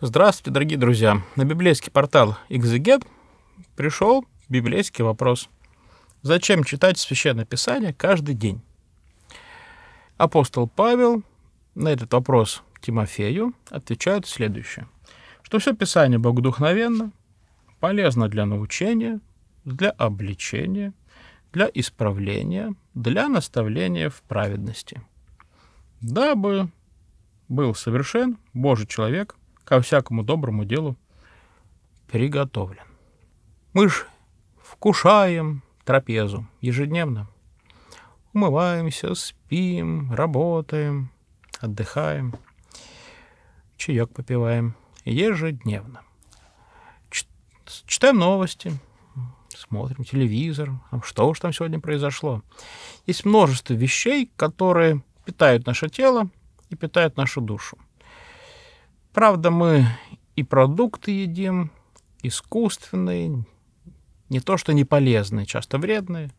Здравствуйте, дорогие друзья! На библейский портал Exeget пришел библейский вопрос. Зачем читать Священное Писание каждый день? Апостол Павел на этот вопрос Тимофею отвечает следующее. Что все Писание богодухновенно, полезно для научения, для обличения, для исправления, для наставления в праведности. Дабы был совершен Божий человек – ко всякому доброму делу приготовлен. Мы ж вкушаем трапезу ежедневно. Умываемся, спим, работаем, отдыхаем, чаек попиваем ежедневно. Читаем новости, смотрим телевизор, что уж там сегодня произошло. Есть множество вещей, которые питают наше тело и питают нашу душу. Правда, мы и продукты едим, искусственные, не то что не полезные, часто вредные.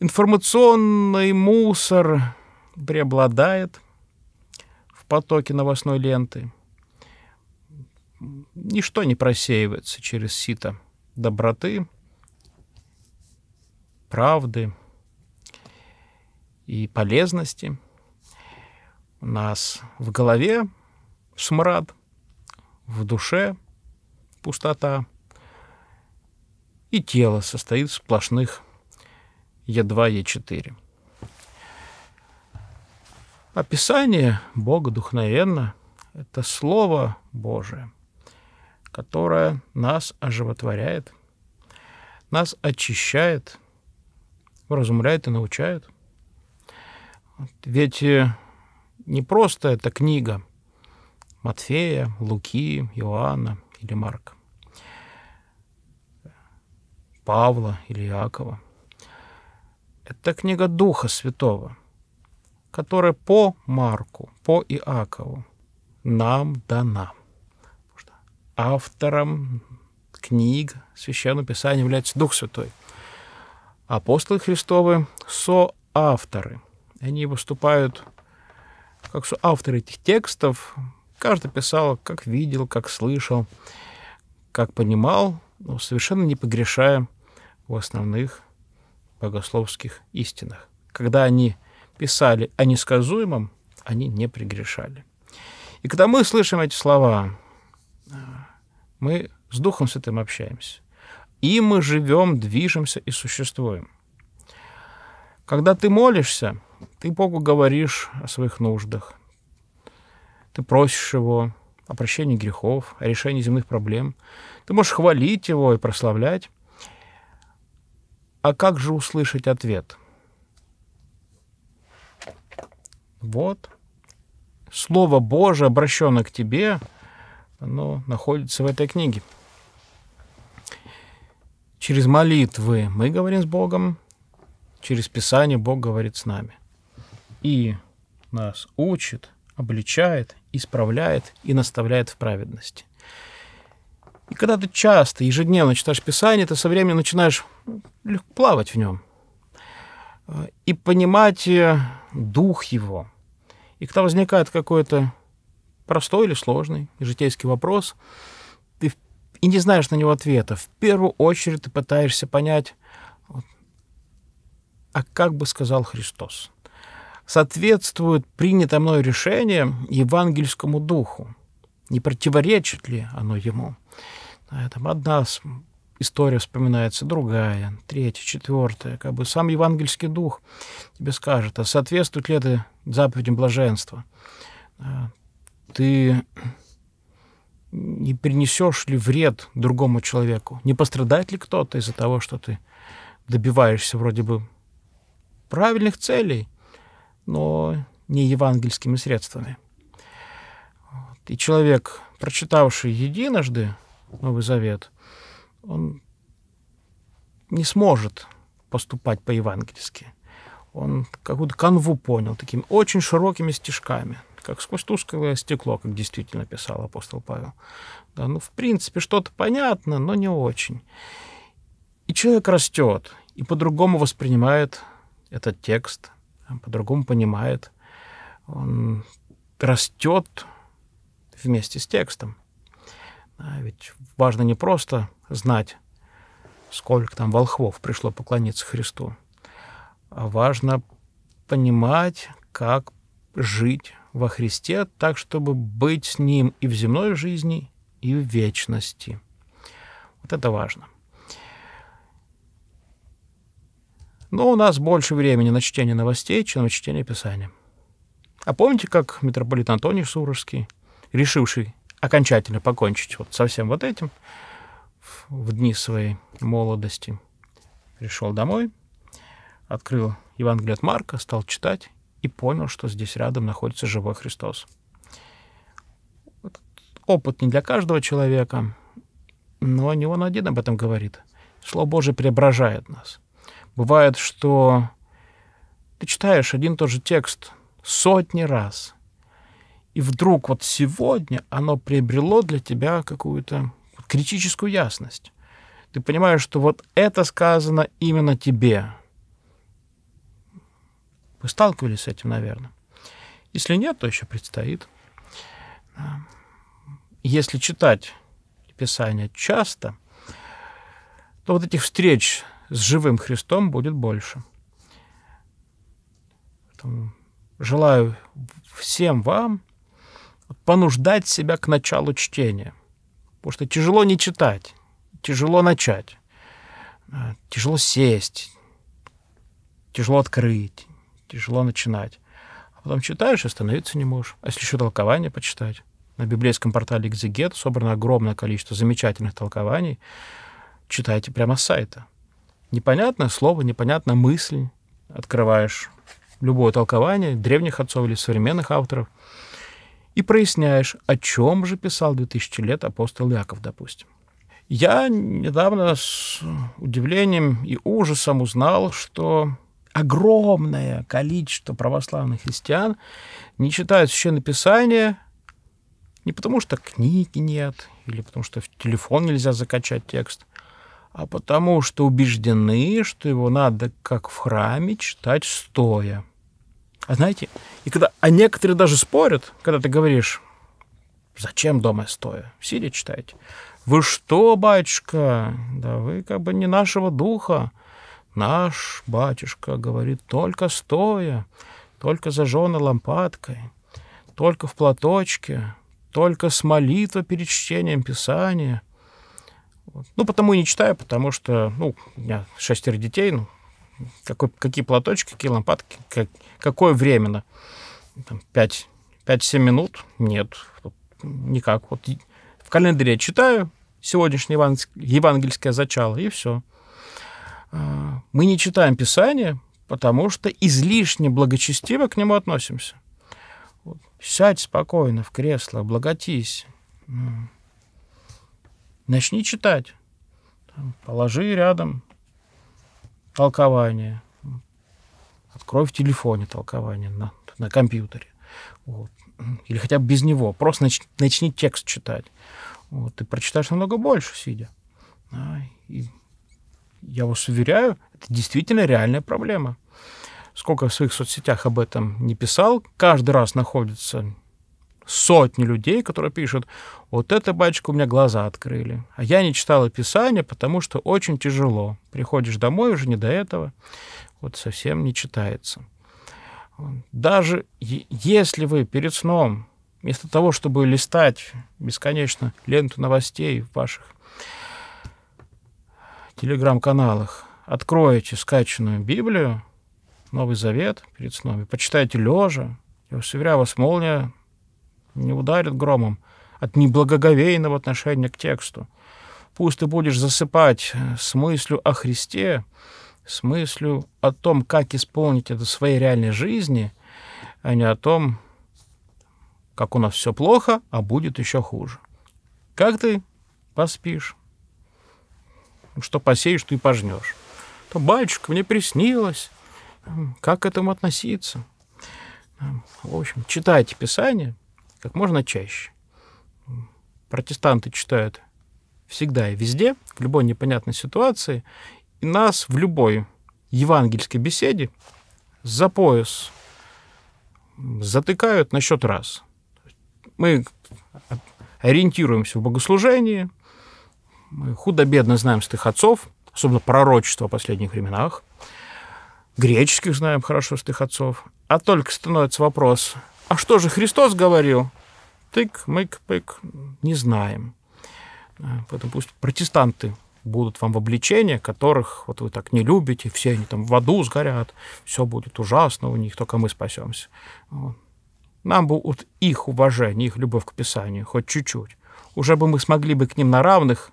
Информационный мусор преобладает в потоке новостной ленты. Ничто не просеивается через сито доброты, правды и полезности. У нас в голове смрад, в душе пустота, и тело состоит из сплошных Е2, Е4. Описание Бога духновенно – это Слово Божие, которое нас оживотворяет, нас очищает, вразумляет и научает. Ведь э, не просто эта книга – Матфея, Луки, Иоанна или Марка, Павла или Иакова. Это книга Духа Святого, которая по Марку, по Иакову нам дана. Автором книг Священного Писания является Дух Святой. Апостолы Христовы — соавторы. Они выступают как соавторы этих текстов, Каждый писал, как видел, как слышал, как понимал, но совершенно не погрешая в основных богословских истинах. Когда они писали о несказуемом, они не прегрешали. И когда мы слышим эти слова, мы с Духом Святым общаемся. И мы живем, движемся и существуем. Когда ты молишься, ты Богу говоришь о своих нуждах, ты просишь его о прощении грехов, о решении земных проблем. Ты можешь хвалить его и прославлять. А как же услышать ответ? Вот. Слово Божие, обращенное к тебе, оно находится в этой книге. Через молитвы мы говорим с Богом, через Писание Бог говорит с нами. И нас учит – обличает, исправляет и наставляет в праведности. И когда ты часто, ежедневно читаешь Писание, ты со временем начинаешь плавать в нем и понимать э, дух его. И когда возникает какой-то простой или сложный житейский вопрос, ты и не знаешь на него ответа. В первую очередь ты пытаешься понять, а как бы сказал Христос – соответствует принятое мною решение евангельскому духу? Не противоречит ли оно ему? А, там одна история вспоминается, другая, третья, четвертая. Как бы сам евангельский дух тебе скажет, а соответствует ли это заповедям блаженства? А, ты не принесешь ли вред другому человеку? Не пострадает ли кто-то из-за того, что ты добиваешься вроде бы правильных целей, но не евангельскими средствами. И человек, прочитавший единожды Новый Завет, он не сможет поступать по-евангельски. Он какую-то канву понял такими очень широкими стежками, как сквозь тусклое стекло, как действительно писал апостол Павел. Да, ну, в принципе, что-то понятно, но не очень. И человек растет, и по-другому воспринимает этот текст, по-другому понимает. Он растет вместе с текстом. А ведь важно не просто знать, сколько там волхвов пришло поклониться Христу, а важно понимать, как жить во Христе так, чтобы быть с Ним и в земной жизни, и в вечности. Вот это важно. Но у нас больше времени на чтение новостей, чем на чтение Писания. А помните, как митрополит Антоний Суровский, решивший окончательно покончить вот со всем вот этим в дни своей молодости, пришел домой, открыл Евангелие от Марка, стал читать и понял, что здесь рядом находится живой Христос. опыт не для каждого человека, но не он один об этом говорит. Слово Божие преображает нас – Бывает, что ты читаешь один и тот же текст сотни раз, и вдруг вот сегодня оно приобрело для тебя какую-то критическую ясность. Ты понимаешь, что вот это сказано именно тебе. Вы сталкивались с этим, наверное. Если нет, то еще предстоит. Если читать Писание часто, то вот этих встреч с живым Христом будет больше. желаю всем вам понуждать себя к началу чтения. Потому что тяжело не читать, тяжело начать, э, тяжело сесть, тяжело открыть, тяжело начинать. А потом читаешь и остановиться не можешь. А если еще толкование почитать? На библейском портале «Экзегет» собрано огромное количество замечательных толкований. Читайте прямо с сайта непонятное слово, непонятная мысль, открываешь любое толкование древних отцов или современных авторов, и проясняешь, о чем же писал 2000 лет апостол Иаков, допустим. Я недавно с удивлением и ужасом узнал, что огромное количество православных христиан не читают Священное Писание не потому, что книги нет, или потому, что в телефон нельзя закачать текст – а потому что убеждены, что его надо, как в храме, читать стоя. А знаете, и когда, а некоторые даже спорят, когда ты говоришь, зачем дома стоя, сидя читайте. Вы что, батюшка, да вы как бы не нашего духа. Наш батюшка говорит только стоя, только зажженной лампадкой, только в платочке, только с молитвой перед чтением Писания, ну, потому и не читаю, потому что, ну, у меня шестеро детей, ну, какой, какие платочки, какие лампадки, как, какое временно? Там, 5, 5-7 минут? Нет, никак. Вот в календаре читаю сегодняшнее евангельское зачало, и все. А, мы не читаем Писание, потому что излишне благочестиво к нему относимся. Вот. Сядь спокойно в кресло, благотись начни читать. Там, положи рядом толкование. Открой в телефоне толкование на, на компьютере. Вот. Или хотя бы без него. Просто нач, начни текст читать. Вот. Ты прочитаешь намного больше, сидя. Да, и я вас уверяю, это действительно реальная проблема. Сколько в своих соцсетях об этом не писал, каждый раз находится сотни людей, которые пишут, вот эта батюшка у меня глаза открыли, а я не читал Писание, потому что очень тяжело. Приходишь домой, уже не до этого, вот совсем не читается. Даже если вы перед сном, вместо того, чтобы листать бесконечно ленту новостей в ваших телеграм-каналах, откроете скачанную Библию, Новый Завет перед сном, и почитайте лежа, я вас уверяю, вас молния не ударит громом от неблагоговейного отношения к тексту. Пусть ты будешь засыпать с мыслью о Христе, с мыслью о том, как исполнить это в своей реальной жизни, а не о том, как у нас все плохо, а будет еще хуже. Как ты поспишь? Что посеешь, ты и пожнешь. То, батюшка, мне приснилось. Как к этому относиться? В общем, читайте Писание — как можно чаще. Протестанты читают всегда и везде, в любой непонятной ситуации. И нас в любой евангельской беседе за пояс затыкают насчет раз. Мы ориентируемся в богослужении, мы худо-бедно знаем стых отцов, особенно пророчества в последних временах, греческих знаем хорошо стых отцов, а только становится вопрос – а что же Христос говорил? Тык, мык, пык, не знаем. А, поэтому пусть протестанты будут вам в обличение, которых вот вы так не любите, все они там в аду сгорят, все будет ужасно у них, только мы спасемся. Вот. Нам бы вот их уважение, их любовь к Писанию, хоть чуть-чуть, уже бы мы смогли бы к ним на равных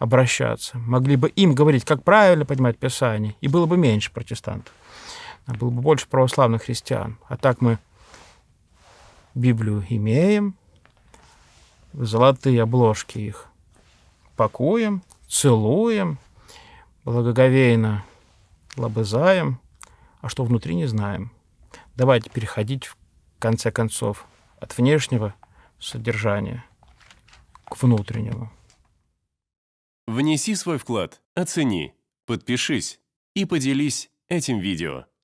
обращаться, могли бы им говорить, как правильно понимать Писание, и было бы меньше протестантов, было бы больше православных христиан. А так мы Библию имеем, золотые обложки их пакуем, целуем, благоговейно лобызаем, а что внутри не знаем. Давайте переходить, в конце концов, от внешнего содержания к внутреннему. Внеси свой вклад, оцени, подпишись и поделись этим видео.